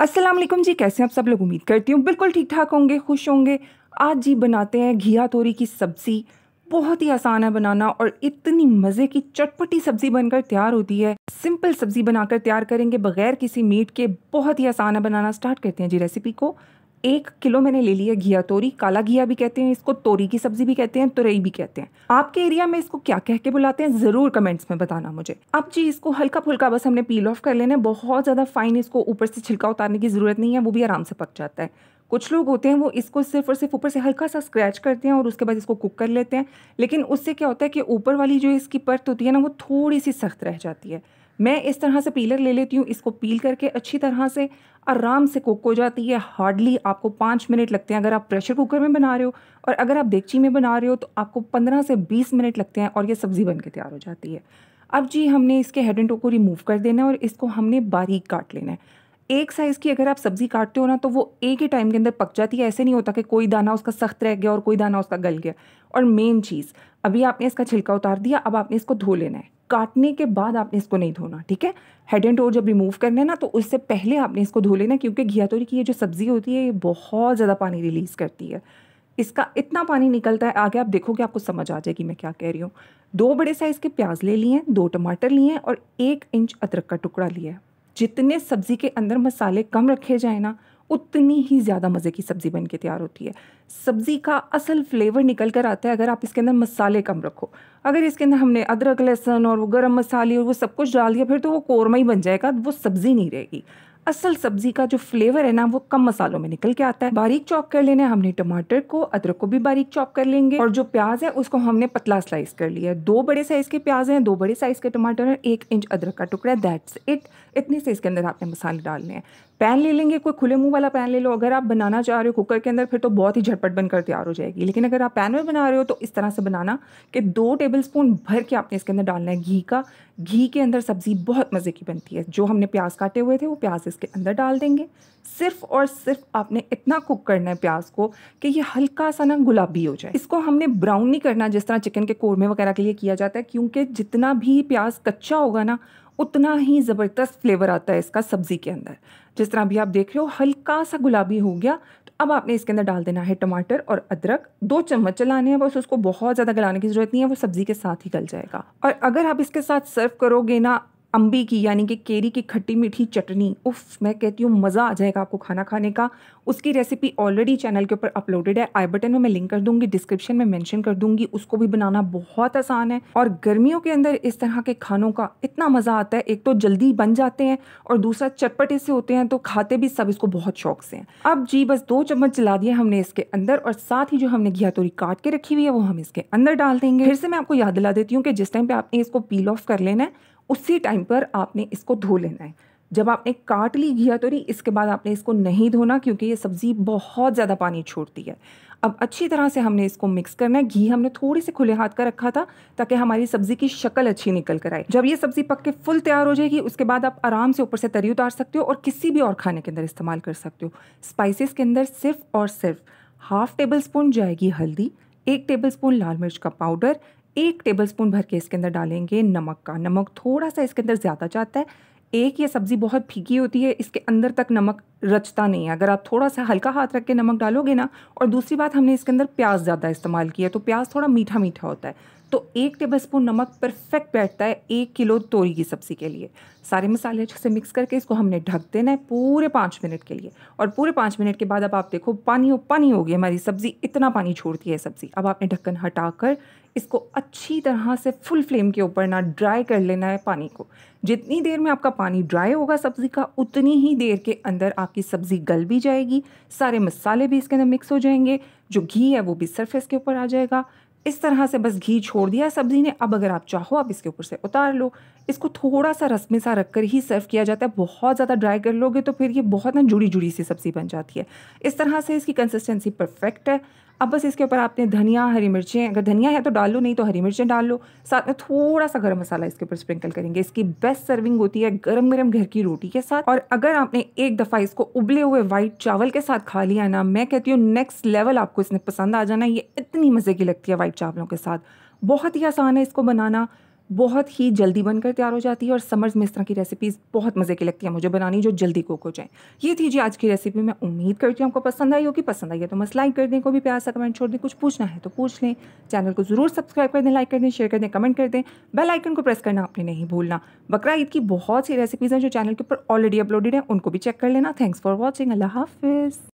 अस्सलाम वालेकुम जी कैसे हैं आप सब लोग उम्मीद करती हूँ बिल्कुल ठीक ठाक होंगे खुश होंगे आज जी बनाते हैं घिया तोरी की सब्ज़ी बहुत ही आसान है बनाना और इतनी मज़े की चटपटी सब्ज़ी बनकर तैयार होती है सिंपल सब्ज़ी बनाकर तैयार करेंगे बगैर किसी मीट के बहुत ही आसान है बनाना स्टार्ट करते हैं जी रेसिपी को एक किलो मैंने ले लिया घिया तोरी काला घिया भी कहते हैं इसको तोरी की सब्जी भी कहते हैं तुरई भी कहते हैं आपके एरिया में इसको क्या कह के बुलाते हैं जरूर कमेंट्स में बताना मुझे अब जी इसको हल्का फुल्का बस हमने पील ऑफ कर लेना है बहुत ज़्यादा फाइन इसको ऊपर से छिलका उतारने की ज़रूरत नहीं है वो भी आराम से पक जाता है कुछ लोग होते हैं वो इसको सिर्फ और सिर्फ ऊपर से हल्का सा स्क्रैच करते हैं और उसके बाद इसको कुक कर लेते हैं लेकिन उससे क्या होता है कि ऊपर वाली जो इसकी परत होती है ना वो थोड़ी सी सख्त रह जाती है मैं इस तरह से पीलर ले लेती हूँ इसको पील करके अच्छी तरह से आराम से कुक हो जाती है हार्डली आपको पाँच मिनट लगते हैं अगर आप प्रेशर कुकर में बना रहे हो और अगर आप देगची में बना रहे हो तो आपको पंद्रह से बीस मिनट लगते हैं और ये सब्ज़ी बन के तैयार हो जाती है अब जी हमने इसके हेड एंड टो को रिमूव कर देना है और इसको हमने बारीक काट लेना है एक साइज़ की अगर आप सब्ज़ी काटते हो ना तो वो एक ही टाइम के अंदर पक जाती है ऐसे नहीं होता कि कोई दाना उसका सख्त रह गया और कोई दाना उसका गल गया और मेन चीज़ अभी आपने इसका छिलका उतार दिया अब आपने इसको धो लेना है काटने के बाद आपने इसको नहीं धोना ठीक है हेड एंड टोर जब रिमूव करना है ना तो उससे पहले आपने इसको धो लेना क्योंकि घिया तोरी की ये जो सब्ज़ी होती है ये बहुत ज़्यादा पानी रिलीज़ करती है इसका इतना पानी निकलता है आगे आप देखोगे आपको समझ आ जाएगी मैं क्या कह रही हूँ दो बड़े साइज़ के प्याज ले लिए हैं दो टमाटर लिए हैं और एक इंच अदरक का टुकड़ा लिया है जितने सब्ज़ी के अंदर मसाले कम रखे जाए ना उतनी ही ज़्यादा मज़े की सब्ज़ी बन के तैयार होती है सब्ज़ी का असल फ्लेवर निकल कर आता है अगर आप इसके अंदर मसाले कम रखो अगर इसके अंदर हमने अदरक लहसुन और वो गर्म मसाले और वो सब कुछ डाल दिया फिर तो वो कौरमा ही बन जाएगा वो सब्ज़ी नहीं रहेगी असल सब्जी का जो फ्लेवर है ना वो कम मसालों में निकल के आता है बारीक चॉप कर लेना है हमने टमाटर को अदरक को भी बारीक चॉप कर लेंगे और जो प्याज है उसको हमने पतला स्लाइस कर लिया है दो बड़े साइज के प्याज हैं दो बड़े साइज के टमाटर हैं एक इंच अदरक का टुकड़ा है दैट्स इट इतने से इसके अंदर आपने मसाले डालने हैं पैन ले लेंगे कोई खुले मुंह वाला पैन ले लो अगर आप बनाना चाह रहे हो कुकर के अंदर फिर तो बहुत ही झटपट बनकर तैयार हो जाएगी लेकिन अगर आप पैन में बना रहे हो तो इस तरह से बनाना कि दो टेबल स्पून भर के आपने इसके अंदर डालना है घी का घी के अंदर सब्जी बहुत मज़े की बनती है जो हमने प्याज काटे हुए थे वो प्याज इसके अंदर डाल देंगे सिर्फ और सिर्फ आपने इतना कुक करना है प्याज को कि ये हल्का सा ना गुलाबी हो जाए इसको हमने ब्राउन नहीं करना जिस तरह चिकन के कोरमे वगैरह के लिए किया जाता है क्योंकि जितना भी प्याज कच्चा होगा ना उतना ही ज़बरदस्त फ्लेवर आता है इसका सब्ज़ी के अंदर जिस तरह भी आप देख रहे हो हल्का सा गुलाबी हो गया तो अब आपने इसके अंदर डाल देना है टमाटर और अदरक दो चम्मच चलाने हैं बस उसको बहुत ज़्यादा गलाने की ज़रूरत नहीं है वो सब्ज़ी के साथ ही गल जाएगा और अगर आप इसके साथ सर्व करोगे ना अम्बी की यानी कि केरी की खट्टी मीठी चटनी उफ मैं कहती हूँ मज़ा आ जाएगा आपको खाना खाने का उसकी रेसिपी ऑलरेडी चैनल के ऊपर अपलोडेड है आई बटन में मैं लिंक कर दूंगी डिस्क्रिप्शन में मेंशन कर दूंगी उसको भी बनाना बहुत आसान है और गर्मियों के अंदर इस तरह के खानों का इतना मज़ा आता है एक तो जल्दी बन जाते हैं और दूसरा चटपटे से होते हैं तो खाते भी सब इसको बहुत शौक से हैं अब जी बस दो चम्मच चला दिए हमने इसके अंदर और साथ ही जो हमने घिया तोरी काट के रखी हुई है वो हम इसके अंदर डाल देंगे फिर से मैं आपको याद दिला देती हूँ कि जिस टाइम पे आपने इसको पील ऑफ कर लेना है उसी टाइम पर आपने इसको धो लेना है जब आपने काट ली घिया तोरी इसके बाद आपने इसको नहीं धोना क्योंकि ये सब्ज़ी बहुत ज़्यादा पानी छोड़ती है अब अच्छी तरह से हमने इसको मिक्स करना है घी हमने थोड़े से खुले हाथ का रखा था ताकि हमारी सब्ज़ी की शक्ल अच्छी निकल कर आए जब ये सब्ज़ी पक के फुल तैयार हो जाएगी उसके बाद आप आराम से ऊपर से तरी उतार सकते हो और किसी भी और खाने के अंदर इस्तेमाल कर सकते हो स्पाइसेस के अंदर सिर्फ और सिर्फ हाफ टेबल स्पून जाएगी हल्दी एक टेबल स्पून लाल मिर्च का पाउडर एक टेबलस्पून भर के इसके अंदर डालेंगे नमक का नमक थोड़ा सा इसके अंदर ज़्यादा जाता है एक ये सब्ज़ी बहुत फीकी होती है इसके अंदर तक नमक रचता नहीं है अगर आप थोड़ा सा हल्का हाथ रख के नमक डालोगे ना और दूसरी बात हमने इसके अंदर प्याज ज़्यादा इस्तेमाल किया तो प्याज थोड़ा मीठा मीठा होता है तो एक टेबल स्पून नमक परफेक्ट बैठता है एक किलो तोरी की सब्ज़ी के लिए सारे मसाले अच्छे से मिक्स करके इसको हमने ढक देना है पूरे पाँच मिनट के लिए और पूरे पाँच मिनट के बाद अब आप देखो पानी पानी हो हमारी सब्ज़ी इतना पानी छोड़ती है सब्ज़ी अब आपने ढक्कन हटाकर इसको अच्छी तरह से फुल फ्लेम के ऊपर ना ड्राई कर लेना है पानी को जितनी देर में आपका पानी ड्राई होगा सब्ज़ी का उतनी ही देर के अंदर आपकी सब्ज़ी गल भी जाएगी सारे मसाले भी इसके अंदर मिक्स हो जाएंगे जो घी है वो भी सरफेस के ऊपर आ जाएगा इस तरह से बस घी छोड़ दिया सब्ज़ी ने अब अगर आप चाहो आप इसके ऊपर से उतार लो इसको थोड़ा सा रस में सा रख कर ही सर्व किया जाता है बहुत ज़्यादा ड्राई कर लोगे तो फिर ये बहुत ना जुड़ी जुड़ी सी सब्ज़ी बन जाती है इस तरह से इसकी कंसिस्टेंसी परफेक्ट है अब बस इसके ऊपर आपने धनिया हरी मिर्चें अगर धनिया है तो डाल लो नहीं तो हरी मिर्चें डाल लो साथ में थोड़ा सा गर्म मसाला इसके ऊपर स्प्रिंकल करेंगे इसकी बेस्ट सर्विंग होती है गर्म गर्म घर की रोटी के साथ और अगर आपने एक दफ़ा इसको उबले हुए वाइट चावल के साथ खा लिया ना मैं कहती हूँ नेक्स्ट लेवल आपको इसने पसंद आ जाना ये इतनी मज़े की लगती है वाइट चावलों के साथ बहुत ही आसान है इसको बनाना बहुत ही जल्दी बनकर तैयार हो जाती है और समर्स में इस तरह की रेसिपीज़ बहुत मज़े की लगती है मुझे बनानी जो जल्दी कुक हो जाए ये थी जी आज की रेसिपी मैं उम्मीद करती हूँ आपको पसंद आई होगी पसंद आई है तो मस लाइक कर दें कोई भी प्यार सा कमेंट छोड़ दें कुछ पूछना है तो पूछ लें चैनल को ज़रूर सब्सक्राइब कर दें लाइक कर दें शेयर कर दें कमेंट कर दें बेल आइकन को प्रेस करना आपने नहीं भूलना बकरा ईद की बहुत सी रेसिपीज़ हैं जो चैनल के ऊपर ऑलरेडी अपलोडेड हैं उनको भी चेक कर लेना थैंक्स फॉर वॉचिंग अल्लाह हाफिज़